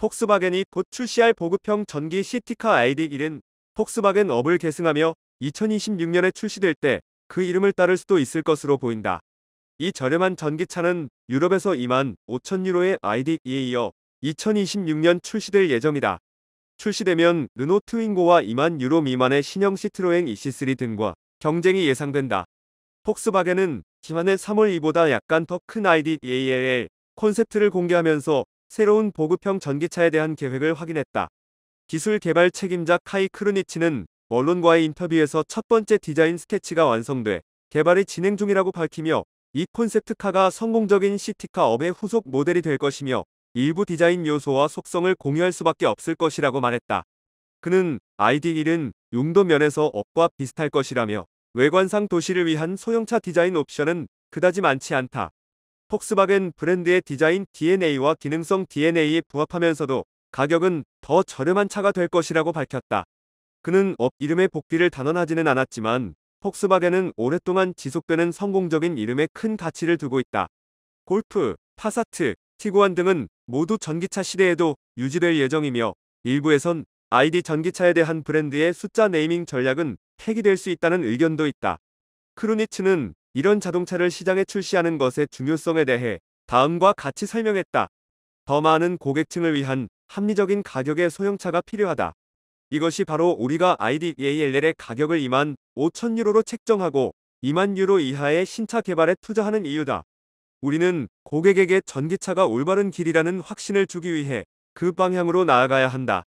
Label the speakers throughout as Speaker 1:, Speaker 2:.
Speaker 1: 폭스바겐이 곧 출시할 보급형 전기 시티카 ID 1은 폭스바겐 업을 계승하며 2026년에 출시될 때 그 이름을 따를 수도 있을 것으로 보인다. 이 저렴한 전기차는 유럽에서 2만 5천 유로의 ID 2에 이어 2026년 출시될 예정이다. 출시되면 르노 트윙고와 2만 유로 미만의 신형 시트로행 EC3 등과 경쟁이 예상된다. 폭스바겐은 지난해 3월 2보다 약간 더 큰 ID EAL 콘셉트를 공개하면서 새로운 보급형 전기차에 대한 계획을 확인했다. 기술 개발 책임자 카이 크루니치는 언론과의 인터뷰에서 첫 번째 디자인 스케치가 완성돼 개발이 진행 중이라고 밝히며 이 콘셉트카가 성공적인 시티카 업의 후속 모델이 될 것이며 일부 디자인 요소와 속성을 공유할 수밖에 없을 것이라고 말했다. 그는 ID1은 용도 면에서 업과 비슷할 것이라며 외관상 도시를 위한 소형차 디자인 옵션은 그다지 많지 않다. 폭스바겐 브랜드의 디자인 DNA와 기능성 DNA에 부합하면서도 가격은 더 저렴한 차가 될 것이라고 밝혔다. 그는 업 이름의 복귀를 단언하지는 않았지만 폭스바겐은 오랫동안 지속되는 성공적인 이름에 큰 가치를 두고 있다. 골프, 파사트, 티구안 등은 모두 전기차 시대에도 유지될 예정이며 일부에선 아이디 전기차에 대한 브랜드의 숫자 네이밍 전략은 폐기될 수 있다는 의견도 있다. 크루니츠는 이런 자동차를 시장에 출시하는 것의 중요성에 대해 다음과 같이 설명했다. 더 많은 고객층을 위한 합리적인 가격의 소형차가 필요하다. 이것이 바로 우리가 IDALL의 가격을 2만 5천 유로로 책정하고 2만 유로 이하의 신차 개발에 투자하는 이유다. 우리는 고객에게 전기차가 올바른 길이라는 확신을 주기 위해 그 방향으로 나아가야 한다.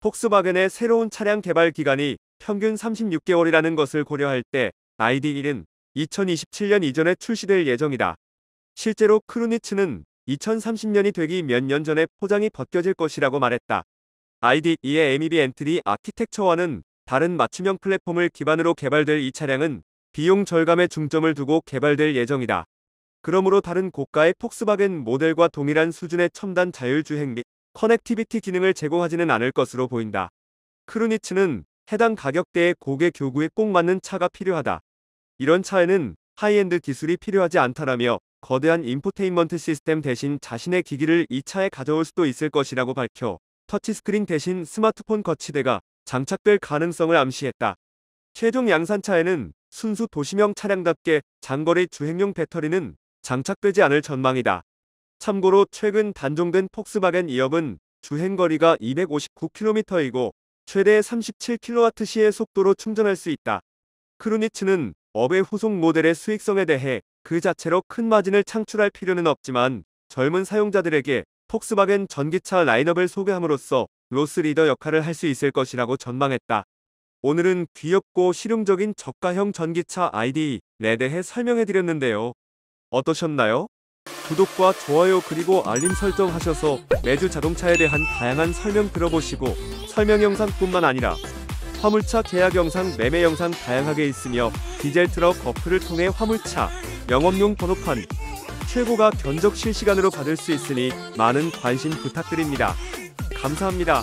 Speaker 1: 폭스바겐의 새로운 차량 개발 기간이 평균 36개월이라는 것을 고려할 때 ID1은 2027년 이전에 출시될 예정이다. 실제로 크루니츠는 2030년이 되기 몇 년 전에 포장이 벗겨질 것이라고 말했다. IDE의 MEB 엔트리 아키텍처와는 다른 맞춤형 플랫폼을 기반으로 개발될 이 차량은 비용 절감에 중점을 두고 개발될 예정이다. 그러므로 다른 고가의 폭스바겐 모델과 동일한 수준의 첨단 자율주행 및 커넥티비티 기능을 제공하지는 않을 것으로 보인다. 크루니츠는 해당 가격대의 고객 교구에꼭 맞는 차가 필요하다. 이런 차에는 하이엔드 기술이 필요하지 않다라며 거대한 인포테인먼트 시스템 대신 자신의 기기를 이 차에 가져올 수도 있을 것이라고 밝혀 터치스크린 대신 스마트폰 거치대가 장착될 가능성을 암시했다. 최종 양산차에는 순수 도시명 차량답게 장거리 주행용 배터리는 장착되지 않을 전망이다. 참고로 최근 단종된 폭스바겐 이업은 주행거리가 259km이고 최대 37kWh의 속도로 충전할 수 있다. 크루니츠는 업의 후속 모델의 수익성에 대해 그 자체로 큰 마진을 창출할 필요는 없지만 젊은 사용자들에게 폭스바겐 전기차 라인업을 소개함으로써 로스 리더 역할을 할 수 있을 것이라고 전망했다. 오늘은 귀엽고 실용적인 저가형 전기차 ID에 대해 설명해드렸는데요. 어떠셨나요? 구독과 좋아요 그리고 알림 설정 하셔서 매주 자동차에 대한 다양한 설명 들어보시고 설명 영상뿐만 아니라 화물차 계약 영상, 매매 영상 다양하게 있으며 디젤 트럭 어플을 통해 화물차, 영업용 번호판, 최고가 견적 실시간으로 받을 수 있으니 많은 관심 부탁드립니다. 감사합니다.